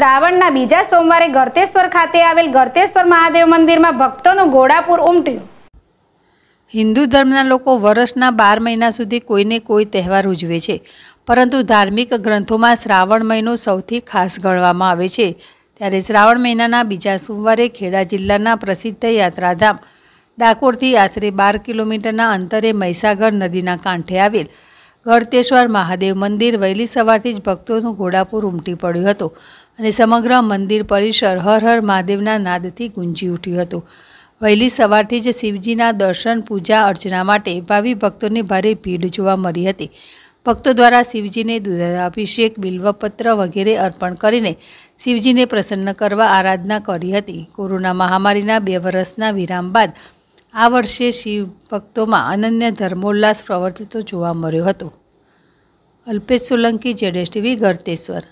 શ્રાવણના બીજા સોમવારે ગર્તેશ્વર ખાતે આવેલ ગર્તેશ્વર મહાદેવ મંદિરમાં ભક્તોનું ઘોડાપુર ઉમટ્યું હિન્દુ ધર્મના લોકો વર્ષના બાર મહિના સુધી કોઈને કોઈ તહેવાર ઉજવે છે પરંતુ ધાર્મિક ગ્રંથોમાં શ્રાવણ મહિનો સૌથી ખાસ ગણવામાં આવે છે ત્યારે શ્રાવણ મહિનાના બીજા સોમવારે ખેડા જિલ્લાના પ્રસિદ્ધ યાત્રાધામ ડાકોરથી આશરે બાર કિલોમીટરના અંતરે મહીસાગર નદીના કાંઠે આવેલ ગળતેશ્વર મહાદેવ મંદિર વહેલી સવારથી જ ભક્તોનું ઘોડાપુર ઉમટી પડ્યું હતું અને સમગ્ર મંદિર પરિસર હર હર મહાદેવના નાદથી ગુંજી ઉઠ્યું હતું વહેલી સવારથી જ શિવજીના દર્શન પૂજા અર્ચના માટે ભાવિ ભક્તોની ભારે ભીડ જોવા મળી હતી ભક્તો દ્વારા શિવજીને દૂધાભિષેક બિલ્વપત્ર વગેરે અર્પણ કરીને શિવજીને પ્રસન્ન કરવા આરાધના કરી હતી કોરોના મહામારીના બે વર્ષના વિરામ બાદ આ વર્ષે શિવ ભક્તોમાં અનન્ય ધર્મોલ્લાસ પ્રવર્તતો જોવા મળ્યો હતો અલ્પેશ સોલંકી જેડેશ ટીવી ગરતેશ્વર